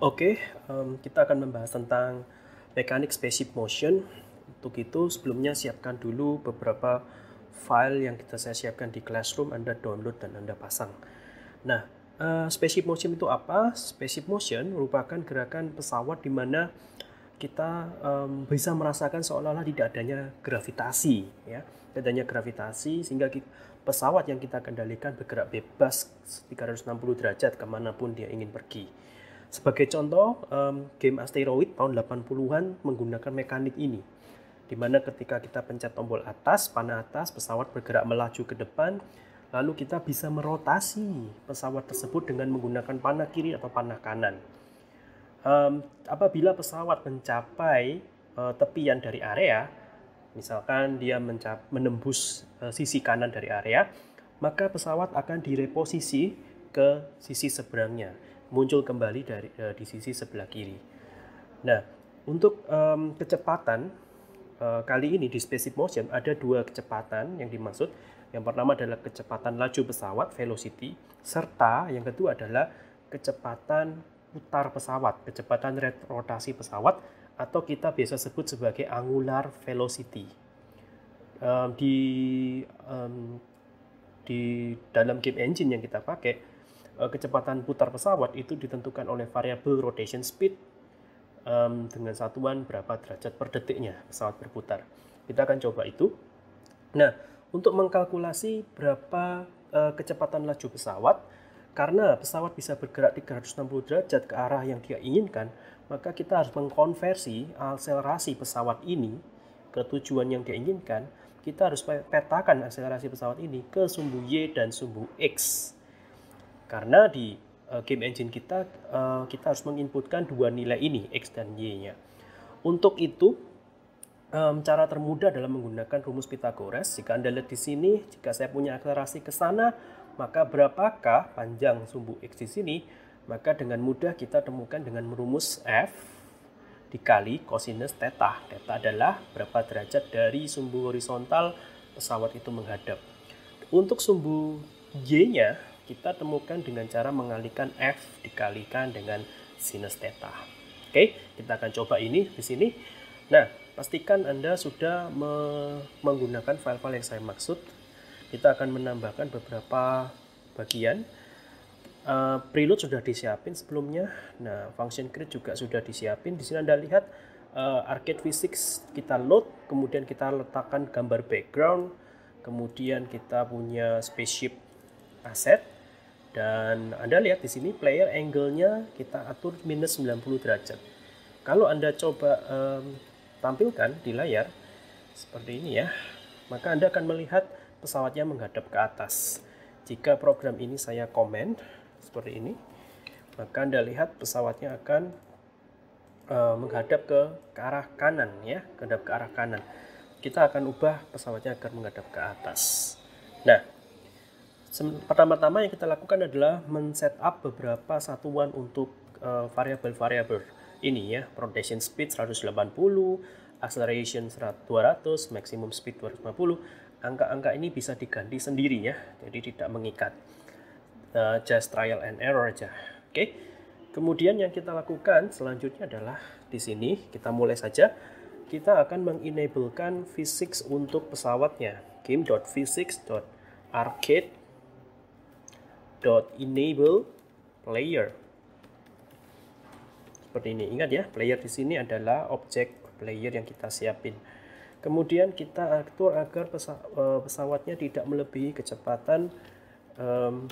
Oke, okay, um, kita akan membahas tentang mekanik spaceship motion. Untuk itu sebelumnya siapkan dulu beberapa file yang kita saya siapkan di Classroom, Anda download dan Anda pasang. Nah, uh, spaceship motion itu apa? Spaceship motion merupakan gerakan pesawat di mana kita um, bisa merasakan seolah-olah tidak adanya gravitasi, ya, tidak adanya gravitasi sehingga kita, pesawat yang kita kendalikan bergerak bebas 360 derajat kemanapun dia ingin pergi. Sebagai contoh, um, game Asteroid tahun 80-an menggunakan mekanik ini. Di mana ketika kita pencet tombol atas, panah atas, pesawat bergerak melaju ke depan, lalu kita bisa merotasi pesawat tersebut dengan menggunakan panah kiri atau panah kanan. Um, apabila pesawat mencapai uh, tepian dari area, misalkan dia menembus uh, sisi kanan dari area, maka pesawat akan direposisi ke sisi seberangnya muncul kembali dari uh, di sisi sebelah kiri. Nah, untuk um, kecepatan uh, kali ini di Spaceship Motion ada dua kecepatan yang dimaksud. Yang pertama adalah kecepatan laju pesawat velocity serta yang kedua adalah kecepatan putar pesawat, kecepatan rotasi pesawat atau kita biasa sebut sebagai angular velocity. Um, di um, di dalam game engine yang kita pakai Eh, kecepatan putar pesawat itu ditentukan oleh variabel rotation speed um, dengan satuan berapa derajat per detiknya pesawat berputar. Kita akan coba itu. Nah, untuk mengkalkulasi berapa uh, kecepatan laju pesawat, karena pesawat bisa bergerak 360 derajat ke arah yang dia inginkan, maka kita harus mengkonversi akselerasi pesawat ini ke tujuan yang dia inginkan. Kita harus petakan akselerasi pesawat ini ke sumbu Y dan sumbu X. Karena di uh, game engine kita, uh, kita harus menginputkan dua nilai ini, X dan Y-nya. Untuk itu, um, cara termudah dalam menggunakan rumus Pitagoras. Jika Anda lihat di sini, jika saya punya akselerasi ke sana, maka berapakah panjang sumbu X di sini? Maka dengan mudah kita temukan dengan merumus F dikali kosinus theta. Theta adalah berapa derajat dari sumbu horizontal pesawat itu menghadap. Untuk sumbu Y-nya, kita temukan dengan cara mengalihkan F dikalikan dengan sinus theta. Oke, kita akan coba ini di sini. Nah, pastikan Anda sudah me menggunakan file-file yang saya maksud. Kita akan menambahkan beberapa bagian. Uh, preload sudah disiapin sebelumnya. Nah, function create juga sudah disiapin. Di sini Anda lihat uh, arcade physics kita load, kemudian kita letakkan gambar background, kemudian kita punya spaceship asset. Dan Anda lihat di sini player angle-nya kita atur minus 90 derajat. Kalau Anda coba um, tampilkan di layar seperti ini ya, maka Anda akan melihat pesawatnya menghadap ke atas. Jika program ini saya komen seperti ini, maka Anda lihat pesawatnya akan uh, menghadap ke, ke arah kanan ya, menghadap ke arah kanan. Kita akan ubah pesawatnya agar menghadap ke atas. Nah, pertama-tama yang kita lakukan adalah men-setup beberapa satuan untuk eh, variabel-variabel ini ya rotation speed 180 acceleration 200 maximum speed 250 angka-angka ini bisa diganti sendiri ya jadi tidak mengikat uh, just trial and error aja oke okay? kemudian yang kita lakukan selanjutnya adalah di sini kita mulai saja kita akan mengenablekan physics untuk pesawatnya game.physics.arcade dot enable player seperti ini ingat ya player di sini adalah objek player yang kita siapin kemudian kita atur agar eh, pesawatnya tidak melebihi kecepatan um,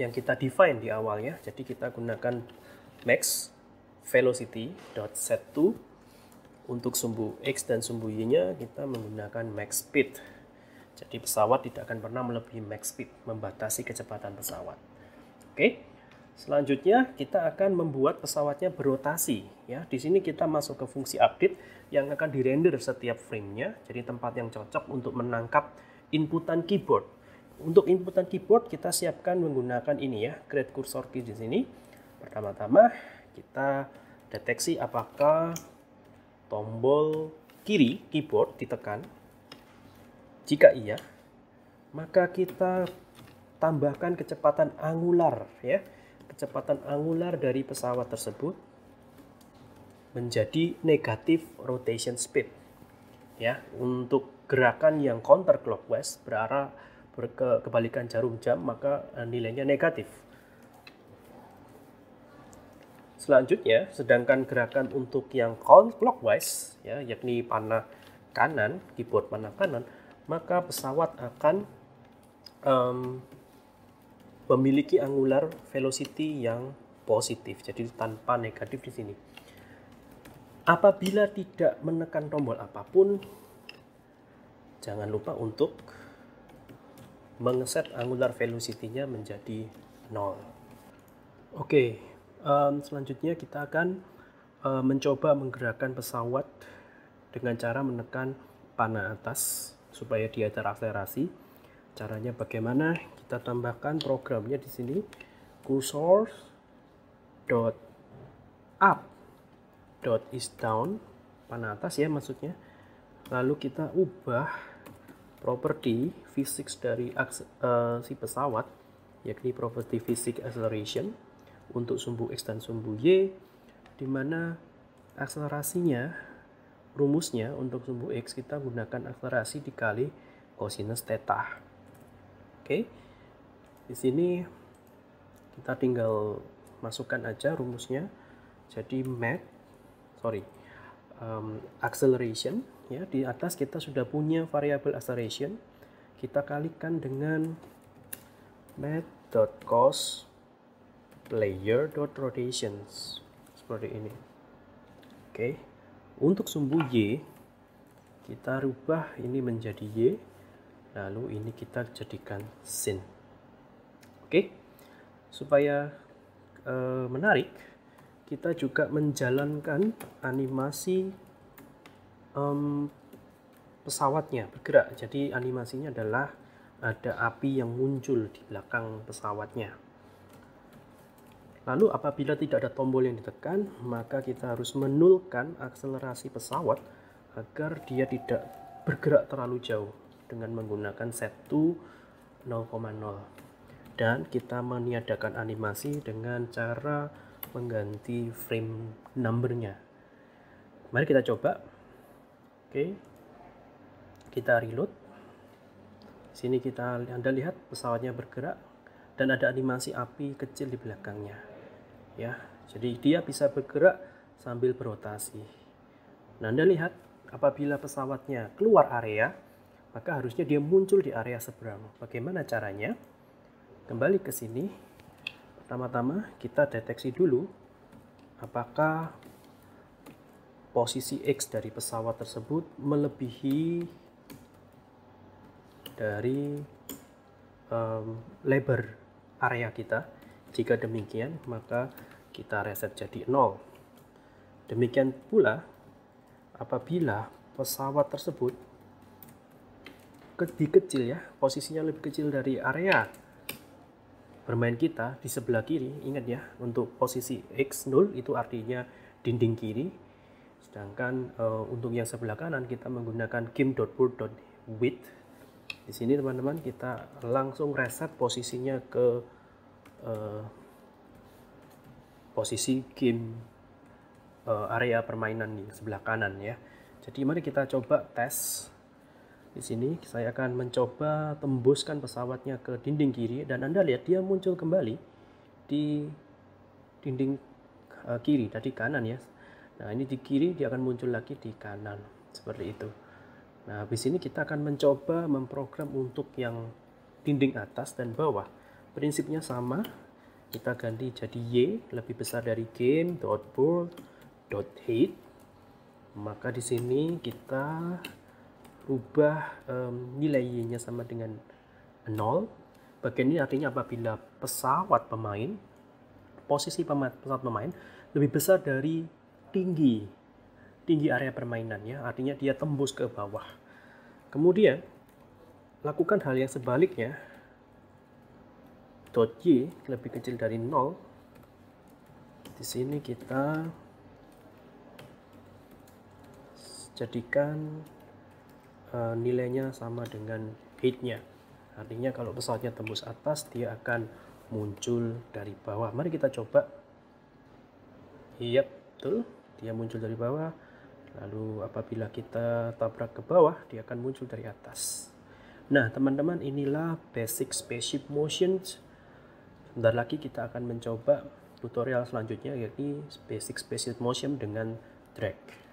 yang kita define di awal ya jadi kita gunakan max velocity dot set to untuk sumbu x dan sumbu y nya kita menggunakan max speed jadi pesawat tidak akan pernah melebihi max speed, membatasi kecepatan pesawat. Oke. Selanjutnya kita akan membuat pesawatnya berotasi ya. Di sini kita masuk ke fungsi update yang akan dirender setiap framenya. Jadi tempat yang cocok untuk menangkap inputan keyboard. Untuk inputan keyboard kita siapkan menggunakan ini ya, create cursor key di sini. Pertama-tama kita deteksi apakah tombol kiri keyboard ditekan jika iya, maka kita tambahkan kecepatan angular ya, kecepatan angular dari pesawat tersebut menjadi negatif rotation speed. Ya, untuk gerakan yang counter clockwise berarah berke, kebalikan jarum jam maka eh, nilainya negatif. Selanjutnya, sedangkan gerakan untuk yang clockwise ya, yakni panah kanan, keyboard panah kanan maka pesawat akan um, memiliki angular velocity yang positif. Jadi tanpa negatif di sini. Apabila tidak menekan tombol apapun, jangan lupa untuk mengeset angular velocity-nya menjadi nol. Oke, um, selanjutnya kita akan uh, mencoba menggerakkan pesawat dengan cara menekan panah atas supaya dia terakselerasi. Caranya bagaimana? Kita tambahkan programnya di sini cursor dot up dot is down pan atas ya maksudnya. Lalu kita ubah properti fisik dari uh, si pesawat yakni properti fisik acceleration untuk sumbu x dan sumbu y di mana akselerasinya rumusnya untuk sumbu X kita gunakan akselerasi dikali kosinus theta. Oke. Di sini kita tinggal masukkan aja rumusnya. Jadi mat sorry um, acceleration ya di atas kita sudah punya variabel acceleration kita kalikan dengan dot layer.rotations seperti ini oke okay. Untuk sumbu Y, kita rubah ini menjadi Y, lalu ini kita jadikan sin. Oke, supaya e, menarik, kita juga menjalankan animasi um, pesawatnya bergerak. Jadi animasinya adalah ada api yang muncul di belakang pesawatnya. Lalu apabila tidak ada tombol yang ditekan, maka kita harus menulkan akselerasi pesawat agar dia tidak bergerak terlalu jauh dengan menggunakan set to 0,0. Dan kita meniadakan animasi dengan cara mengganti frame numbernya. Mari kita coba. Oke. Kita reload. Sini kita Anda lihat pesawatnya bergerak dan ada animasi api kecil di belakangnya ya. Jadi dia bisa bergerak sambil berotasi. Nah, Anda lihat apabila pesawatnya keluar area, maka harusnya dia muncul di area seberang. Bagaimana caranya? Kembali ke sini. Pertama-tama kita deteksi dulu apakah posisi X dari pesawat tersebut melebihi dari um, lebar area kita. Jika demikian, maka kita reset jadi 0. Demikian pula apabila pesawat tersebut lebih kecil ya, posisinya lebih kecil dari area bermain kita di sebelah kiri, ingat ya, untuk posisi X0 itu artinya dinding kiri, sedangkan uh, untuk yang sebelah kanan kita menggunakan game.board.width di sini teman-teman kita langsung reset posisinya ke uh, posisi game uh, area permainan di sebelah kanan ya. Jadi mari kita coba tes. Di sini saya akan mencoba tembuskan pesawatnya ke dinding kiri dan Anda lihat dia muncul kembali di dinding uh, kiri tadi kanan ya. Nah, ini di kiri dia akan muncul lagi di kanan seperti itu. Nah, habis ini kita akan mencoba memprogram untuk yang dinding atas dan bawah. Prinsipnya sama, kita ganti jadi Y lebih besar dari game dot dot hit maka di sini kita ubah um, nilai Y-nya sama dengan 0 bagian ini artinya apabila pesawat pemain posisi pesawat pemain lebih besar dari tinggi tinggi area permainannya artinya dia tembus ke bawah kemudian lakukan hal yang sebaliknya dot y lebih kecil dari 0 di sini kita jadikan uh, nilainya sama dengan hitnya artinya kalau pesawatnya tembus atas dia akan muncul dari bawah mari kita coba iya yep, betul dia muncul dari bawah lalu apabila kita tabrak ke bawah dia akan muncul dari atas nah teman-teman inilah basic spaceship motion Sebentar lagi kita akan mencoba tutorial selanjutnya yakni basic spaced motion dengan drag.